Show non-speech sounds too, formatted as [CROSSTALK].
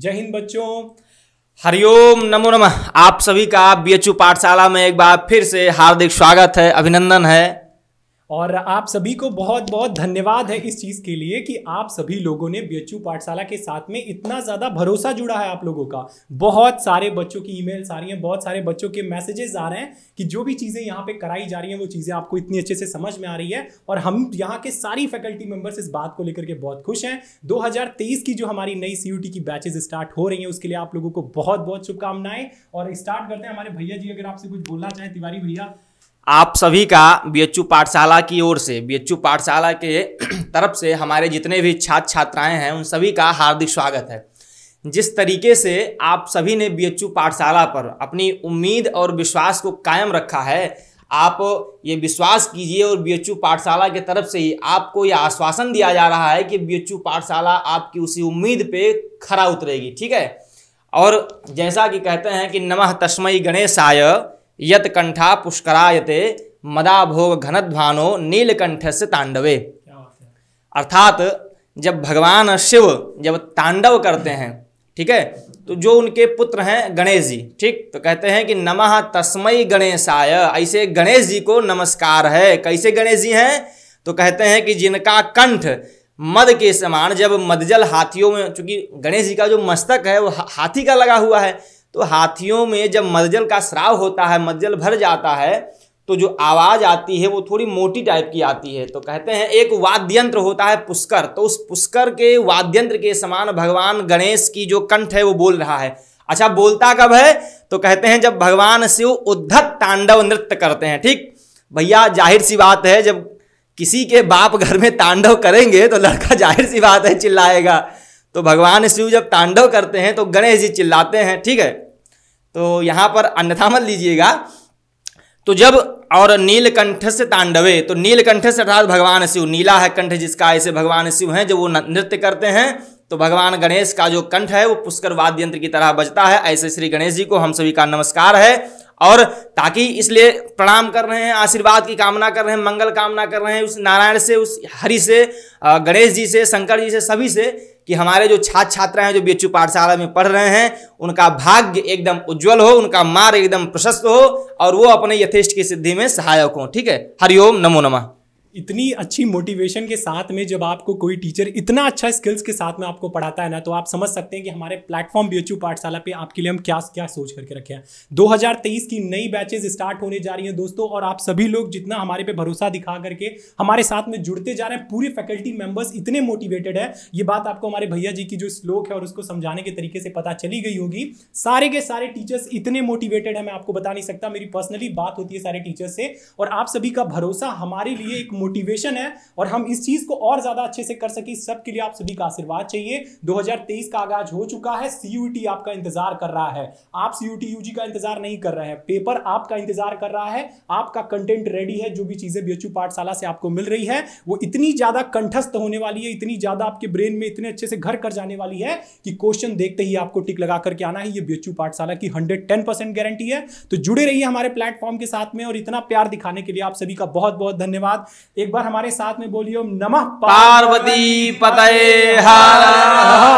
जय हिंद बच्चों हरिओम नमो नमः आप सभी का बी पाठशाला में एक बार फिर से हार्दिक स्वागत है अभिनंदन है और आप सभी को बहुत बहुत धन्यवाद है इस चीज़ के लिए कि आप सभी लोगों ने बी पाठशाला के साथ में इतना ज़्यादा भरोसा जुड़ा है आप लोगों का बहुत सारे बच्चों की ईमेल्स आ रही हैं बहुत सारे बच्चों के मैसेजेस आ रहे हैं कि जो भी चीज़ें यहाँ पे कराई जा रही हैं वो चीज़ें आपको इतनी अच्छे से समझ में आ रही है और हम यहाँ के सारी फैकल्टी मेम्बर्स इस बात को लेकर के बहुत खुश हैं दो की जो हमारी नई सी की बैचेज स्टार्ट हो रही हैं उसके लिए आप लोगों को बहुत बहुत शुभकामनाएं और स्टार्ट करते हैं हमारे भैया जी अगर आपसे कुछ बोलना चाहें तिवारी भैया आप सभी का बीएचयू पाठशाला की ओर से बीएचयू पाठशाला के [CLEARS THROAT] तरफ से हमारे जितने भी छात्र छात्राएं हैं उन सभी का हार्दिक स्वागत है जिस तरीके से आप सभी ने बीएचयू पाठशाला पर अपनी उम्मीद और विश्वास को कायम रखा है आप ये विश्वास कीजिए और बीएचयू पाठशाला के तरफ से ही आपको यह आश्वासन दिया जा रहा है कि बीएचयू पाठशाला आपकी उसी उम्मीद पे खरा उतरेगी ठीक है और जैसा कि कहते हैं कि नमः तस्मय आय यत पुष्करायते मदा भोग घनध्वानो नीलकंठ से तांडवे अर्थात जब भगवान शिव जब तांडव करते हैं ठीक है तो जो उनके पुत्र हैं गणेश जी ठीक तो कहते हैं कि नमः तस्मय गणेशाय ऐसे गणेश जी को नमस्कार है कैसे गणेश जी हैं तो कहते हैं कि जिनका कंठ मद के समान जब मदजल हाथियों में चूंकि गणेश जी का जो मस्तक है वो हाथी का लगा हुआ है तो हाथियों में जब मज्जल का श्राव होता है मज्जल भर जाता है तो जो आवाज़ आती है वो थोड़ी मोटी टाइप की आती है तो कहते हैं एक वाद्यंत्र होता है पुष्कर तो उस पुष्कर के वाद्यंत्र के समान भगवान गणेश की जो कंठ है वो बोल रहा है अच्छा बोलता कब है तो कहते हैं जब भगवान शिव उद्धत तांडव नृत्य करते हैं ठीक भैया जाहिर सी बात है जब किसी के बाप घर में तांडव करेंगे तो लड़का जाहिर सी बात है चिल्लाएगा तो भगवान शिव जब तांडव करते हैं तो गणेश जी चिल्लाते हैं ठीक है तो यहाँ पर अन्यथा मत लीजिएगा तो जब और नीलकंठ से तांडवे तो नीलकंठ से अर्थात भगवान शिव नीला है कंठ जिसका ऐसे भगवान शिव हैं जब वो नृत्य करते हैं तो भगवान गणेश का जो कंठ है वो पुष्कर वाद्य यंत्र की तरह बजता है ऐसे श्री गणेश जी को हम सभी का नमस्कार है और ताकि इसलिए प्रणाम कर रहे हैं आशीर्वाद की कामना कर रहे हैं मंगल कामना कर रहे हैं उस नारायण से उस हरि से गणेश जी से शंकर जी से सभी से कि हमारे जो छात्र छात्रा हैं जो बी पाठशाला में पढ़ रहे हैं उनका भाग्य एकदम उज्जवल हो उनका मार्ग एकदम प्रशस्त हो और वो अपने यथेष्ट की सिद्धि में सहायक हो ठीक है हरिओम नमो नमः इतनी अच्छी मोटिवेशन के साथ में जब आपको कोई टीचर इतना अच्छा स्किल्स के साथ में आपको पढ़ाता है ना तो आप समझ सकते हैं कि हमारे प्लेटफॉर्म बी पाठशाला पे आपके लिए हम क्या क्या सोच करके रखे हैं 2023 की नई बैचेस स्टार्ट होने जा रही हैं दोस्तों और आप सभी लोग जितना हमारे पे भरोसा दिखा करके हमारे साथ में जुड़ते जा रहे हैं पूरे फैकल्टी मेंबर्स इतने मोटिवेटेड है ये बात आपको हमारे भैया जी की जो श्लोक है और उसको समझाने के तरीके से पता चली गई होगी सारे के सारे टीचर्स इतने मोटिवेटेड है मैं आपको बता नहीं सकता मेरी पर्सनली बात होती है सारे टीचर्स से और आप सभी का भरोसा हमारे लिए एक मोटिवेशन है और हम इस चीज को और ज्यादा अच्छे से कर सके सबके लिए आप सभी का आशीर्वाद चाहिए 2023 का आगाज हो चुका है सीयूटी आपका इंतजार कर रहा है आप सीयूटी यूजी का इंतजार नहीं कर रहे हैं पेपर आपका इंतजार कर रहा है आपका कंटेंट रेडी है जो भी चीजें बीएचयू पाठशाला से आपको मिल रही है वो इतनी ज्यादा कंठस्थ होने वाली है इतनी ज्यादा आपके ब्रेन में इतने अच्छे से घर कर जाने वाली है कि क्वेश्चन देखते ही आपको टिक लगा करके आना है ये बीएचयू पाठशाला की हंड्रेड गारंटी है तो जुड़े रहिए हमारे प्लेटफॉर्म के साथ में और इतना प्यार दिखाने के लिए आप सभी का बहुत बहुत धन्यवाद एक बार हमारे साथ में बोलियो नमः पार्वती हर हर